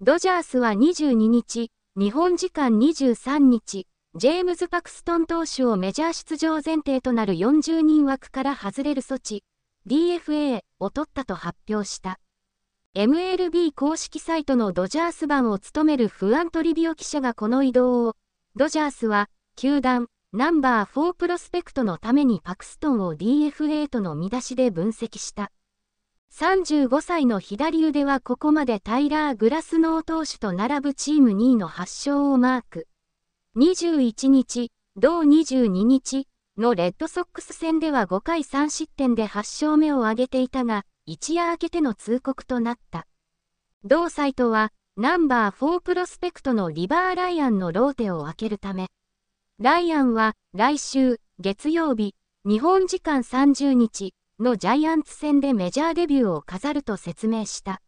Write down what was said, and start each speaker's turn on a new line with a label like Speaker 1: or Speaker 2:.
Speaker 1: ドジャースは22日、日本時間23日、ジェームズ・パクストン投手をメジャー出場前提となる40人枠から外れる措置、DFA を取ったと発表した。MLB 公式サイトのドジャース版を務めるフアントリビオ記者がこの移動を、ドジャースは、球団、ナンバー4プロスペクトのためにパクストンを DFA との見出しで分析した。35歳の左腕はここまでタイラー・グラスノー投手と並ぶチーム2位の8勝をマーク。21日、同22日のレッドソックス戦では5回3失点で8勝目を挙げていたが、一夜明けての通告となった。同サイトは、ナンバー4プロスペクトのリバー・ライアンのローテを開けるため、ライアンは来週月曜日、日本時間30日、のジャイアンツ戦でメジャーデビューを飾ると説明した。